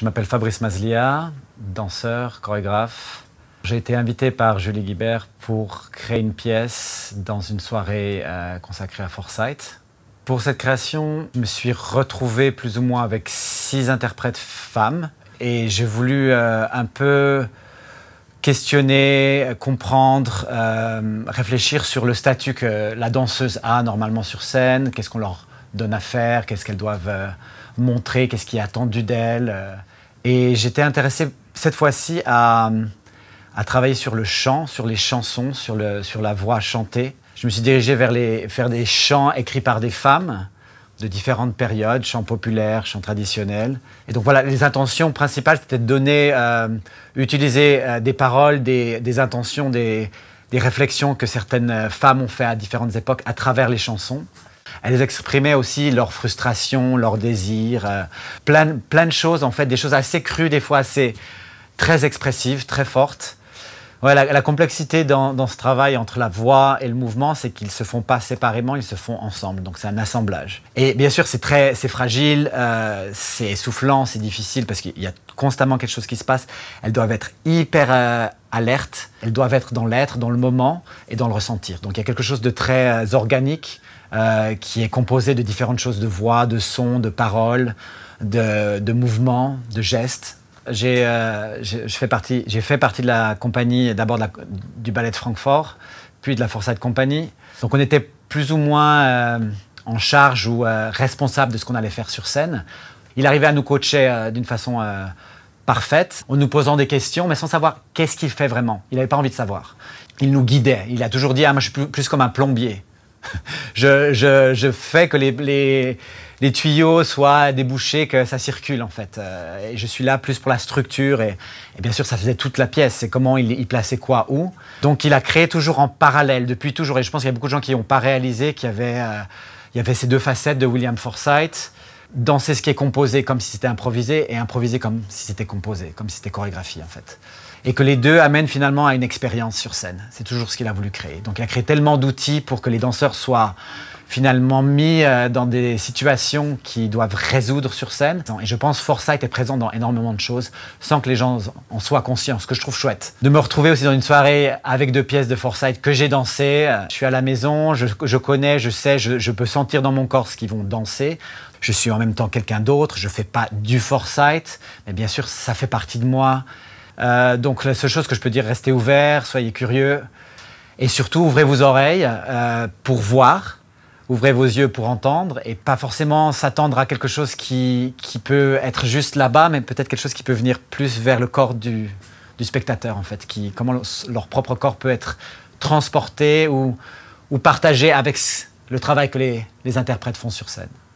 Je m'appelle Fabrice Maslia, danseur, chorégraphe. J'ai été invité par Julie Guibert pour créer une pièce dans une soirée euh, consacrée à Foresight. Pour cette création, je me suis retrouvé plus ou moins avec six interprètes femmes et j'ai voulu euh, un peu questionner, comprendre, euh, réfléchir sur le statut que la danseuse a normalement sur scène, qu'est-ce qu'on leur donne à faire, qu'est-ce qu'elles doivent montrer, qu'est-ce qui est attendu d'elles. Et j'étais intéressé cette fois-ci à, travailler sur le chant, sur les chansons, sur, la voix chantée. Je me suis dirigé vers faire des chants écrits par des femmes de différentes périodes, chants populaires, chants traditionnels. Et donc voilà, les intentions principales, c'était de donner, euh, utiliser euh, des paroles, des, intentions, des, des réflexions que certaines euh, femmes ont fait à différentes époques à travers les chansons. Elles exprimaient aussi leurs frustrations, leurs désirs, euh, plein, plein de choses en fait, des choses assez crues, des fois assez très expressives, très fortes. Ouais, la, complexité dans, ce travail entre la voix et le mouvement, c'est qu'ils se font pas séparément, ils se font ensemble. Donc c'est un assemblage. Et bien sûr, c'est très, c'est fragile, euh, c'est essoufflant, c'est difficile parce qu'il y a constamment quelque chose qui se passe. Elles doivent être hyper euh, alertes, elles doivent être dans l'être, dans le moment et dans le ressentir. Donc il y a quelque chose de très organique, euh, qui est composé de différentes choses, de voix, de sons, de paroles, de, mouvements, de gestes. Euh, j'ai fait, partie, de la compagnie, d'abord du ballet de Francfort, puis de la Forçade Compagnie. Donc on était plus ou moins euh, en charge ou responsable de ce qu'on allait faire sur scène. Il arrivait à nous coacher d'une façon parfaite, en nous posant des questions, mais sans savoir qu'est-ce qu'il fait vraiment. Il n'avait pas envie de savoir. Il nous guidait. Il a toujours dit ah, moi, je suis plus comme un plombier. je, fais que les, tuyaux soient débouchés, que ça circule en fait. Euh, et je suis là plus pour la structure et, bien sûr ça faisait toute la pièce, c'est comment il, plaçait quoi où. Donc il a créé toujours en parallèle, depuis toujours, et je pense qu'il y a beaucoup de gens qui n'ont pas réalisé qu'il y, avait, euh, y avait ces deux facettes de William Forsythe. Danser ce qui est composé comme si c'était improvisé et improviser comme si c'était composé, comme si c'était chorégraphie en fait et que les deux amènent finalement à une expérience sur scène. C'est toujours ce qu'il a voulu créer. Donc il a créé tellement d'outils pour que les danseurs soient finalement mis euh, dans des situations qui doivent résoudre sur scène. Et je pense Foresight est présent dans énormément de choses sans que les gens en soient conscients, ce que je trouve chouette. De me retrouver aussi dans une soirée avec deux pièces de Foresight que j'ai dansé. Je suis à la maison, je, connais, je sais, je, peux sentir dans mon corps ce qu'ils vont danser je suis en même temps quelqu'un d'autre, je fais pas du foresight, mais bien sûr, ça fait partie de moi. Euh, donc la seule chose que je peux dire, restez ouverts, soyez curieux. Et surtout, ouvrez vos oreilles euh, pour voir, ouvrez vos yeux pour entendre, et pas forcément s'attendre à quelque chose qui, peut être juste là-bas, mais peut-être quelque chose qui peut venir plus vers le corps du, spectateur, en fait, qui, comment leur propre corps peut être transporté ou, partagé avec le travail que les interprètes font sur scène.